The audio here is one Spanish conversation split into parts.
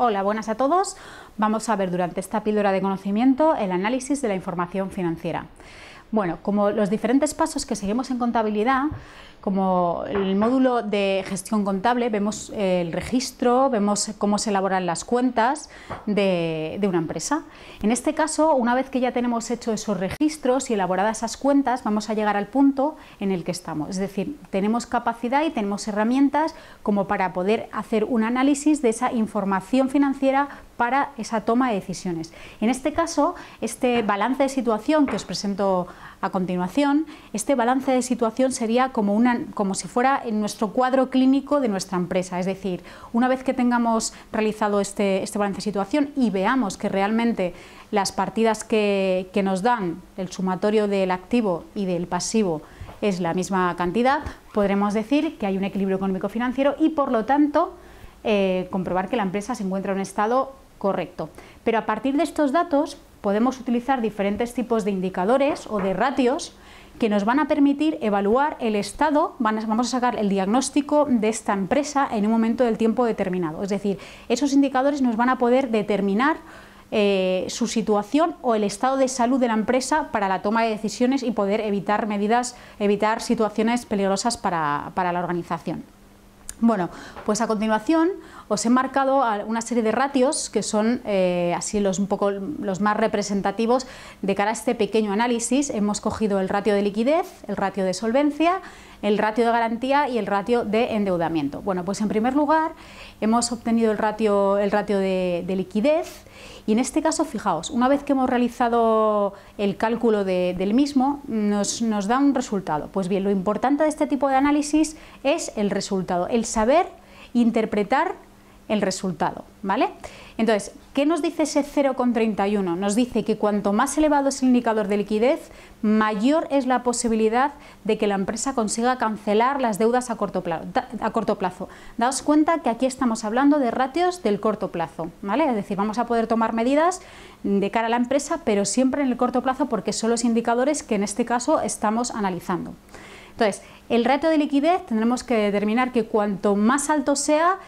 Hola, buenas a todos. Vamos a ver durante esta píldora de conocimiento el análisis de la información financiera. Bueno, como los diferentes pasos que seguimos en contabilidad, como el módulo de gestión contable, vemos el registro, vemos cómo se elaboran las cuentas de, una empresa. En este caso, una vez que ya tenemos hecho esos registros y elaboradas esas cuentas, vamos a llegar al punto en el que estamos. Es decir, tenemos capacidad y tenemos herramientas como para poder hacer un análisis de esa información financiera para esa toma de decisiones. En este caso, este balance de situación que os presento a continuación, este balance de situación sería como, una, como si fuera en nuestro cuadro clínico de nuestra empresa, es decir, una vez que tengamos realizado este, este balance de situación y veamos que realmente las partidas que, nos dan el sumatorio del activo y del pasivo es la misma cantidad, podremos decir que hay un equilibrio económico-financiero y, por lo tanto, eh, comprobar que la empresa se encuentra en un estado correcto. Pero a partir de estos datos podemos utilizar diferentes tipos de indicadores o de ratios que nos van a permitir evaluar el estado, vamos a sacar el diagnóstico de esta empresa en un momento del tiempo determinado. Es decir, esos indicadores nos van a poder determinar eh, su situación o el estado de salud de la empresa para la toma de decisiones y poder evitar medidas, evitar situaciones peligrosas para, para la organización. Bueno, pues a continuación os he marcado una serie de ratios que son eh, así los, un poco los más representativos de cara a este pequeño análisis. Hemos cogido el ratio de liquidez, el ratio de solvencia, el ratio de garantía y el ratio de endeudamiento. Bueno, pues en primer lugar hemos obtenido el ratio, el ratio de, liquidez y en este caso, fijaos, una vez que hemos realizado el cálculo del mismo, nos, nos da un resultado. Pues bien, lo importante de este tipo de análisis es el resultado, el saber interpretar el resultado, ¿vale? Entonces, ¿qué nos dice ese 0,31? Nos dice que cuanto más elevado es el indicador de liquidez, mayor es la posibilidad de que la empresa consiga cancelar las deudas a corto plazo. Daos cuenta que aquí estamos hablando de ratios del corto plazo, ¿vale? Es decir, vamos a poder tomar medidas de cara a la empresa, pero siempre en el corto plazo porque son los indicadores que en este caso estamos analizando. Entonces, el ratio de liquidez tendremos que determinar que cuanto más alto sea,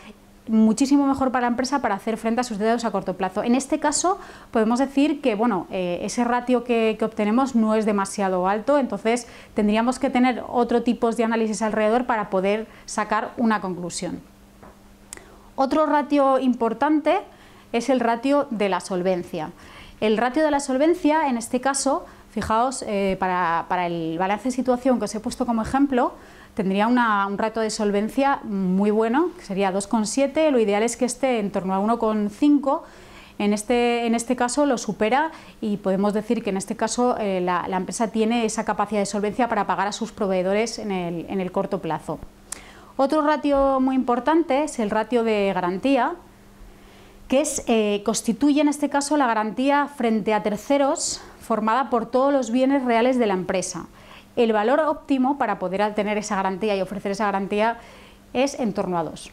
muchísimo mejor para la empresa para hacer frente a sus deudas a corto plazo. En este caso, podemos decir que bueno, eh, ese ratio que, obtenemos no es demasiado alto, entonces tendríamos que tener otro tipo de análisis alrededor para poder sacar una conclusión. Otro ratio importante es el ratio de la solvencia. El ratio de la solvencia, en este caso, fijaos, eh, para, para el balance de situación que os he puesto como ejemplo, tendría un rato de solvencia muy bueno, que sería 2,7, lo ideal es que esté en torno a 1,5. En este, en este caso lo supera y podemos decir que en este caso eh, la, empresa tiene esa capacidad de solvencia para pagar a sus proveedores en el, corto plazo. Otro ratio muy importante es el ratio de garantía, que es, eh, constituye en este caso la garantía frente a terceros formada por todos los bienes reales de la empresa el valor óptimo para poder tener esa garantía y ofrecer esa garantía es en torno a 2.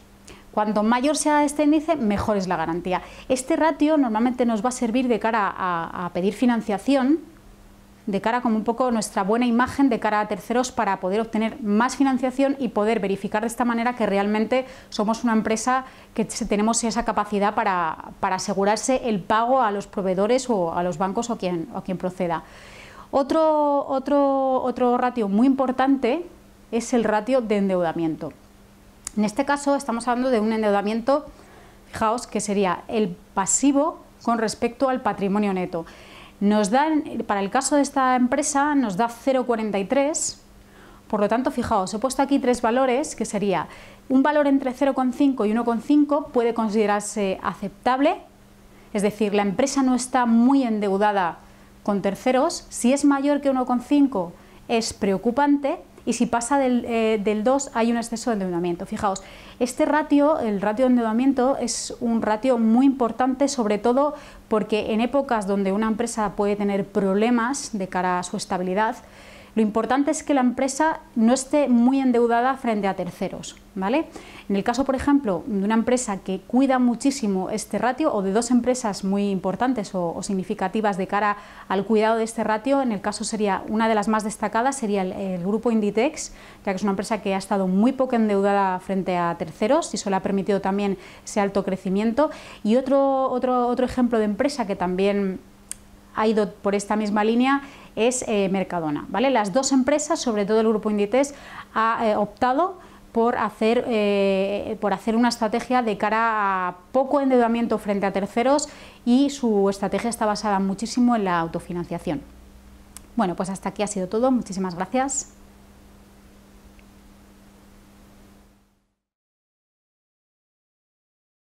Cuanto mayor sea este índice, mejor es la garantía. Este ratio normalmente nos va a servir de cara a, pedir financiación, de cara como un poco nuestra buena imagen de cara a terceros para poder obtener más financiación y poder verificar de esta manera que realmente somos una empresa que tenemos esa capacidad para, asegurarse el pago a los proveedores o a los bancos o quien, quien proceda. Otro, otro, otro ratio muy importante es el ratio de endeudamiento. En este caso estamos hablando de un endeudamiento, fijaos, que sería el pasivo con respecto al patrimonio neto. Nos da, para el caso de esta empresa, nos da 0,43, por lo tanto, fijaos, he puesto aquí tres valores, que sería un valor entre 0,5 y 1,5 puede considerarse aceptable, es decir, la empresa no está muy endeudada con terceros, si es mayor que 1,5 es preocupante y si pasa del, eh, del, 2 hay un exceso de endeudamiento. Fijaos, este ratio, el ratio de endeudamiento, es un ratio muy importante, sobre todo porque en épocas donde una empresa puede tener problemas de cara a su estabilidad, lo importante es que la empresa no esté muy endeudada frente a terceros. ¿vale? En el caso, por ejemplo, de una empresa que cuida muchísimo este ratio o de dos empresas muy importantes o, significativas de cara al cuidado de este ratio, en el caso sería una de las más destacadas sería el, grupo Inditex, ya que es una empresa que ha estado muy poco endeudada frente a terceros y eso le ha permitido también ese alto crecimiento. Y otro, otro, otro ejemplo de empresa que también ha ido por esta misma línea es eh, Mercadona. ¿vale? Las dos empresas, sobre todo el grupo Inditex, ha eh, optado por eh, por hacer una estrategia de cara a poco endeudamiento frente a terceros y su estrategia está basada muchísimo en la autofinanciación. Bueno, pues hasta aquí ha sido todo. Muchísimas gracias.